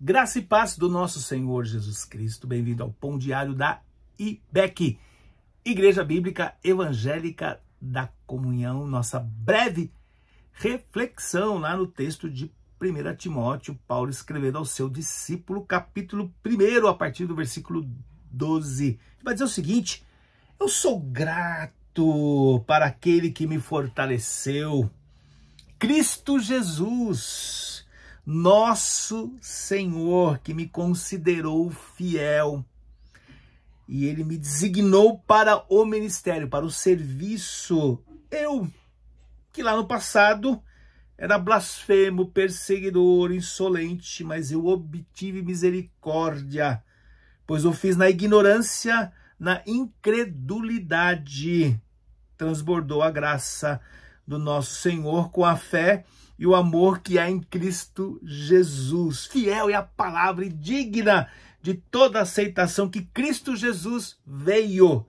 Graça e paz do nosso Senhor Jesus Cristo. Bem-vindo ao Pão Diário da IBEC, Igreja Bíblica Evangélica da Comunhão. Nossa breve reflexão lá no texto de 1 Timóteo, Paulo escrevendo ao seu discípulo, capítulo 1, a partir do versículo 12. Ele vai dizer o seguinte: Eu sou grato para aquele que me fortaleceu, Cristo Jesus nosso Senhor, que me considerou fiel. E ele me designou para o ministério, para o serviço. Eu, que lá no passado era blasfemo, perseguidor, insolente, mas eu obtive misericórdia, pois eu fiz na ignorância, na incredulidade. Transbordou a graça do nosso Senhor com a fé e o amor que há em Cristo Jesus. Fiel é a palavra e digna de toda aceitação que Cristo Jesus veio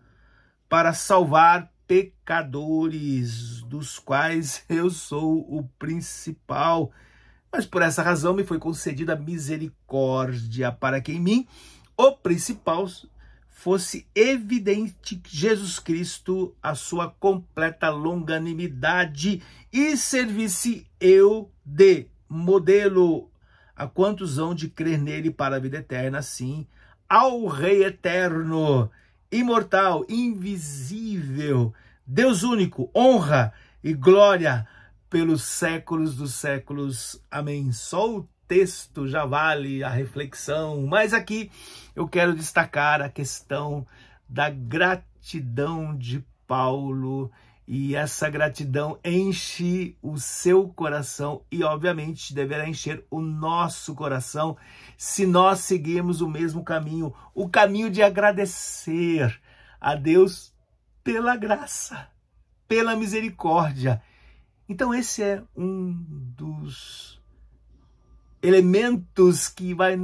para salvar pecadores, dos quais eu sou o principal. Mas por essa razão me foi concedida misericórdia, para que em mim o principal fosse evidente Jesus Cristo a sua completa longanimidade e servisse eu de modelo a quantos hão de crer nele para a vida eterna, sim, ao Rei eterno, imortal, invisível, Deus único, honra e glória pelos séculos dos séculos. Amém. Solta texto já vale a reflexão, mas aqui eu quero destacar a questão da gratidão de Paulo e essa gratidão enche o seu coração e, obviamente, deverá encher o nosso coração se nós seguirmos o mesmo caminho o caminho de agradecer a Deus pela graça, pela misericórdia. Então, esse é um dos elementos que vai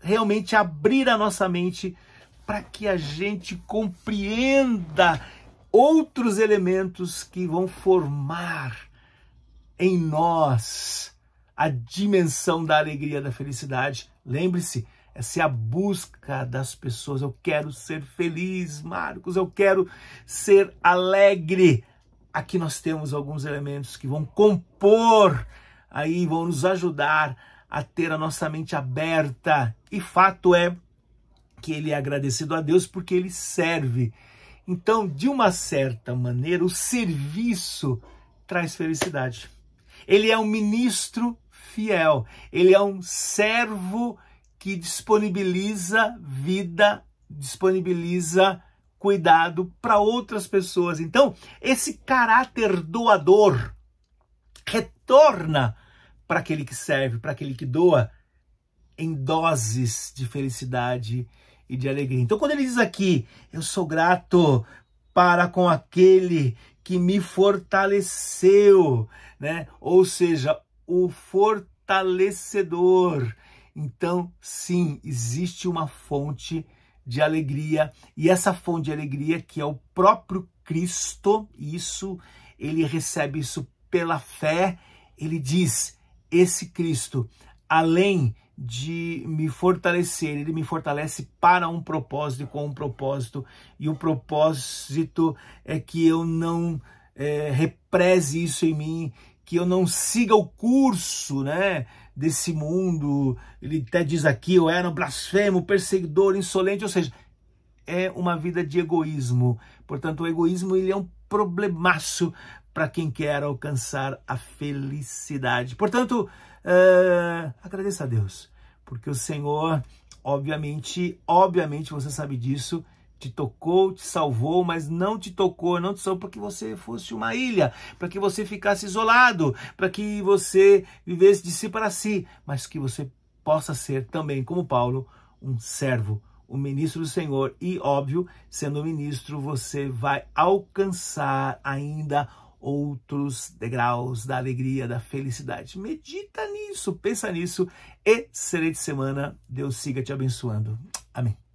realmente abrir a nossa mente para que a gente compreenda outros elementos que vão formar em nós a dimensão da alegria, da felicidade. Lembre-se, essa é a busca das pessoas. Eu quero ser feliz, Marcos, eu quero ser alegre. Aqui nós temos alguns elementos que vão compor aí vão nos ajudar a ter a nossa mente aberta. E fato é que ele é agradecido a Deus porque ele serve. Então, de uma certa maneira, o serviço traz felicidade. Ele é um ministro fiel, ele é um servo que disponibiliza vida, disponibiliza cuidado para outras pessoas. Então, esse caráter doador retorna para aquele que serve, para aquele que doa, em doses de felicidade e de alegria. Então, quando ele diz aqui, eu sou grato para com aquele que me fortaleceu, né? Ou seja, o fortalecedor. Então, sim, existe uma fonte de alegria, e essa fonte de alegria que é o próprio Cristo, isso ele recebe isso pela fé. Ele diz: esse Cristo, além de me fortalecer, ele me fortalece para um propósito e com um propósito, e o propósito é que eu não é, represe isso em mim, que eu não siga o curso, né? Desse mundo, ele até diz aqui: eu era um blasfemo, perseguidor, insolente, ou seja, é uma vida de egoísmo. Portanto, o egoísmo ele é um problemaço para quem quer alcançar a felicidade. Portanto, uh, agradeça a Deus, porque o Senhor, obviamente, obviamente você sabe disso, te tocou, te salvou, mas não te tocou, não te salvou para que você fosse uma ilha, para que você ficasse isolado, para que você vivesse de si para si, mas que você possa ser também, como Paulo, um servo, um ministro do Senhor. E, óbvio, sendo ministro, você vai alcançar ainda outros degraus da alegria, da felicidade. Medita nisso, pensa nisso. Excelente semana. Deus siga te abençoando. Amém.